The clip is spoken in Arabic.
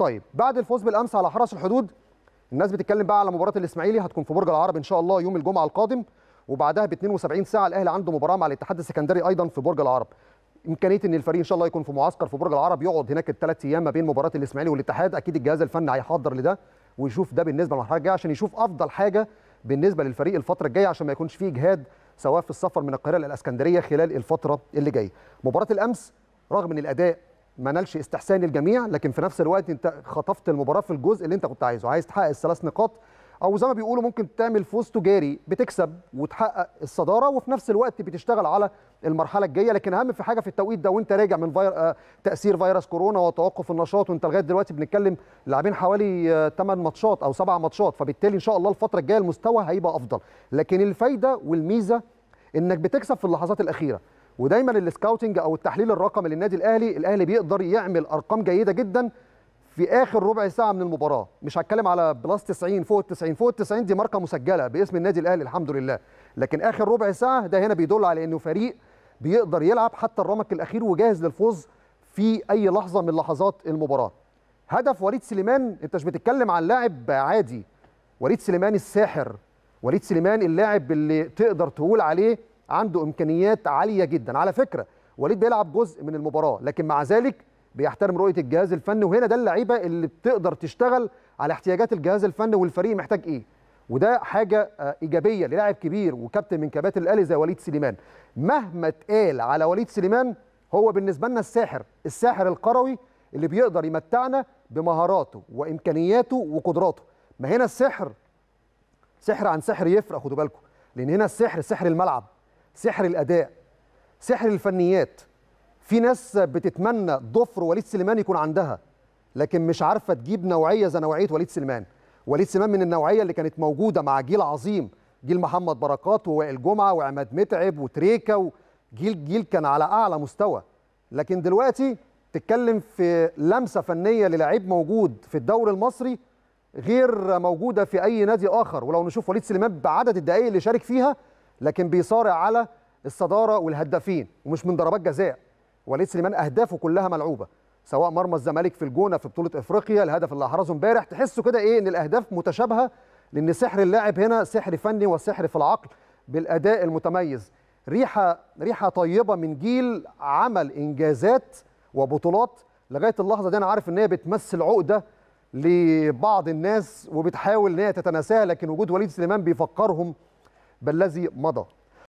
طيب بعد الفوز بالامس على حرس الحدود الناس بتتكلم بقى على مباراه الاسماعيلي هتكون في برج العرب ان شاء الله يوم الجمعه القادم وبعدها ب 72 ساعه الاهلي عنده مباراه مع الاتحاد السكندري ايضا في برج العرب امكانيه ان الفريق ان شاء الله يكون في معسكر في برج العرب يقعد هناك الثلاث ايام ما بين مباراه الاسماعيلي والاتحاد اكيد الجهاز الفني هيحضر لده ويشوف ده بالنسبه للمرحله الجايه عشان يشوف افضل حاجه بالنسبه للفريق الفتره الجايه عشان ما يكونش فيه اجهاد سواء في السفر من القاهره للاسكندريه خلال الفتره اللي جايه مباراه الامس رغم ان الاداء ما نالش استحسان الجميع لكن في نفس الوقت انت خطفت المباراه في الجزء اللي انت كنت عايزه عايز تحقق الثلاث نقاط او زي ما بيقولوا ممكن تعمل فوز تجاري بتكسب وتحقق الصداره وفي نفس الوقت بتشتغل على المرحله الجايه لكن اهم في حاجه في التوقيت ده وانت راجع من فير... آه، تاثير فيروس كورونا وتوقف النشاط وانت لغايه دلوقتي بنتكلم لاعبين حوالي 8 آه، ماتشات او 7 ماتشات فبالتالي ان شاء الله الفتره الجايه المستوى هيبقى افضل لكن الفايده والميزه انك بتكسب في اللحظات الاخيره ودايما السكاوتنج او التحليل الرقمي للنادي الاهلي الاهلي بيقدر يعمل ارقام جيده جدا في اخر ربع ساعه من المباراه مش هتكلم على بلس 90 فوق ال 90 فوق ال 90 دي ماركه مسجله باسم النادي الاهلي الحمد لله لكن اخر ربع ساعه ده هنا بيدل على انه فريق بيقدر يلعب حتى الرمق الاخير وجاهز للفوز في اي لحظه من لحظات المباراه هدف وليد سليمان انت مش بتتكلم عن لاعب عادي وليد سليمان الساحر وليد سليمان اللاعب اللي تقدر تقول عليه عنده امكانيات عاليه جدا على فكره وليد بيلعب جزء من المباراه لكن مع ذلك بيحترم رؤيه الجهاز الفني وهنا ده اللعيبه اللي بتقدر تشتغل على احتياجات الجهاز الفني والفريق محتاج ايه وده حاجه آه، ايجابيه للاعب كبير وكابتن من كباتن الاهلي زي وليد سليمان مهما اتقال على وليد سليمان هو بالنسبه لنا الساحر الساحر القروي اللي بيقدر يمتعنا بمهاراته وامكانياته وقدراته ما هنا السحر سحر عن سحر يفرق خدوا بالكم لان هنا السحر سحر الملعب سحر الاداء سحر الفنيات في ناس بتتمنى ضفر وليد سليمان يكون عندها لكن مش عارفه تجيب نوعيه زي نوعيه وليد سليمان وليد سليمان من النوعيه اللي كانت موجوده مع جيل عظيم جيل محمد بركات ووائل جمعه وعماد متعب وتريكا جيل جيل كان على اعلى مستوى لكن دلوقتي تتكلم في لمسه فنيه للاعيب موجود في الدوري المصري غير موجوده في اي نادي اخر ولو نشوف وليد سليمان بعدد الدقائق اللي شارك فيها لكن بيصارع على الصداره والهدافين ومش من ضربات جزاء وليد سليمان اهدافه كلها ملعوبه سواء مرمى الزمالك في الجونه في بطوله افريقيا الهدف اللي احرزه امبارح تحسه كده ايه ان الاهداف متشابهه لان سحر اللاعب هنا سحر فني وسحر في العقل بالاداء المتميز ريحه ريحه طيبه من جيل عمل انجازات وبطولات لغايه اللحظه دي انا عارف ان هي بتمثل عقده لبعض الناس وبتحاول ان هي تتناساها لكن وجود وليد سليمان بيفكرهم بل الذي مضى